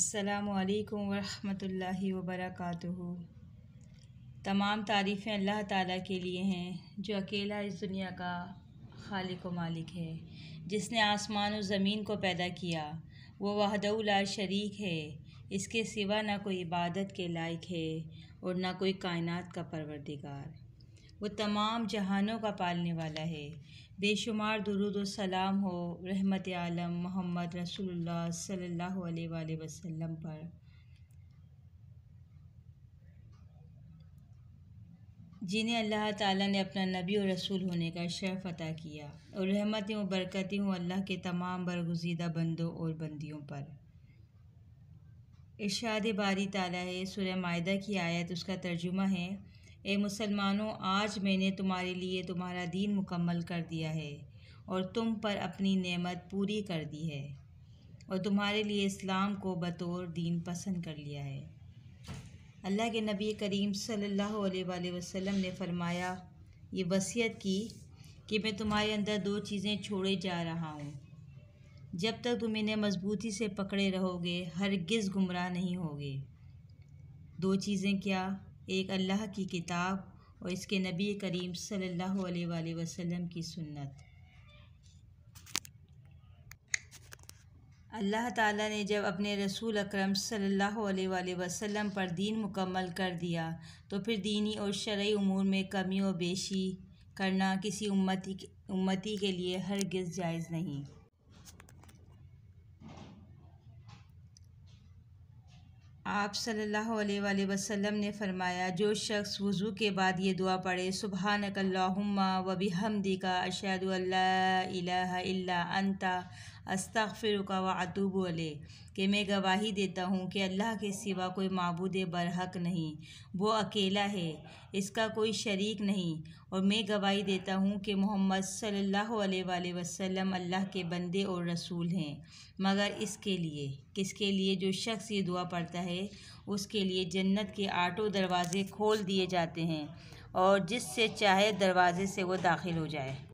असलकम वरहमतुल्लाहि वबरकातुहु तमाम तारीफ़ें अल्लाह ताला के लिए हैं जो अकेला इस दुनिया का खालिक व मालिक है जिसने आसमान और ज़मीन को पैदा किया वो वहदउला शरीक है इसके सिवा ना कोई इबादत के लायक है और ना कोई कायनात का परवरदिगार वो तमाम जहानों का पालने वाला है बेशुमार दुरुद सलाम हो रहमत आलम मोहम्मद रसूलुल्लाह सल्लल्लाहु अलैहि वसल्लम पर जिन्हें अल्लाह ताला ने अपना नबी और रसूल होने का शर्फ अता किया और रहमतें और बरकतें हों अल्लाह के तमाम बरगुजीदा बंदों और बंदियों पर इर्शाद बारी ताला है सुरह मायदा की आयत उसका तर्जुमा है ए मुसलमानों आज मैंने तुम्हारे लिए तुम्हारा दीन मुकम्मल कर दिया है और तुम पर अपनी नेमत पूरी कर दी है और तुम्हारे लिए इस्लाम को बतौर दीन पसंद कर लिया है अल्लाह के नबी करीम सल्लल्लाहु अलैहि वसल्लम ने फरमाया ये वसीयत की कि मैं तुम्हारे अंदर दो चीज़ें छोड़े जा रहा हूँ जब तक तुम इन्हें मजबूती से पकड़े रहोगे हरगिज़ गुमराह नहीं होगे दो चीज़ें क्या एक अल्लाह की किताब और इसके नबी करीम सल्लल्लाहु अलैहि वसल्लम की सुन्नत अल्लाह ताला ने जब अपने रसूल अकरम सल्लल्लाहु अलैहि वसल्लम पर दीन मुकम्मल कर दिया तो फिर दीनी और शरय उमूर में कमी व बेशी करना किसी उम्मती उम्मती के लिए हरगिज़ जायज़ नहीं आप सल्लल्लाहु अलैहि वसल्लम ने फरमाया जो शख्स वज़ू के बाद ये दुआ पढ़े सुबह नकल्ला वबी हमदी का अशद अंता अस्तफ़िर का व अले कि मैं गवाही देता हूँ कि अल्लाह के सिवा कोई मबूद बरहक नहीं वो अकेला है इसका कोई शरीक नहीं और मैं गवाही देता हूँ कि मोहम्मद सल्ला वसम अल्लाह के बंदे और रसूल हैं मगर इसके लिए किसके लिए जो शख्स ये दुआ पढ़ता है उसके लिए जन्नत के आठों दरवाज़े खोल दिए जाते हैं और जिससे चाहे दरवाज़े से वो दाखिल हो जाए